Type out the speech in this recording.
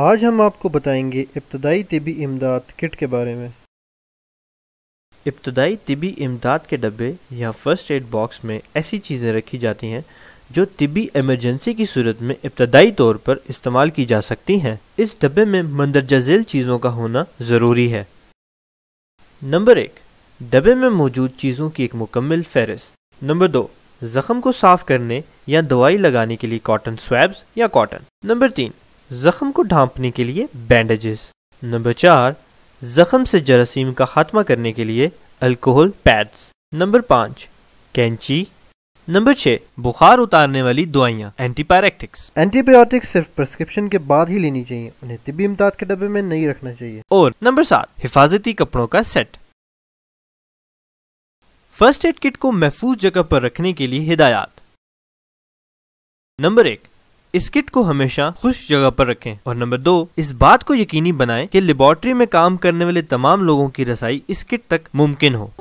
आज हम आपको बताएंगे इब्तदाई तबी इमदाद किट के बारे में इब्तदाई तबी इमदाद के डब्बे या फर्स्ट एड बॉक्स में ऐसी चीज़ें रखी जाती हैं जो तबी एमरजेंसी की सूरत में इब्तदाई तौर पर इस्तेमाल की जा सकती हैं इस डब्बे में मंदरजा झेल चीज़ों का होना ज़रूरी है नंबर एक डब्बे में मौजूद चीज़ों की एक मुकम्मल फहरिस्त नंबर दो ज़ख़म को साफ़ करने या दवाई लगाने के लिए कॉटन स्वैब्स या कॉटन नंबर तीन जख्म को ढांपने के लिए बैंडेजेस नंबर चार जख्म से जरासीम का खात्मा करने के लिए अल्कोहल पैड्स नंबर पाँच कैंची नंबर छः बुखार उतारने वाली दवाइयाँ एंटीपायरेक्टिक्स एंटीबायोटिक्स सिर्फ प्रेस्क्रिप्शन के बाद ही लेनी चाहिए उन्हें तिबी इमदाद के डब्बे में नहीं रखना चाहिए और नंबर सात हिफाजती कपड़ों का सेट फर्स्ट एड किट को महफूज जगह पर रखने के लिए हिदायत नंबर एक इस किट को हमेशा खुश जगह पर रखें और नंबर दो इस बात को यकीनी बनाएं कि लेबोरेटरी में काम करने वाले तमाम लोगों की रसाई इस किट तक मुमकिन हो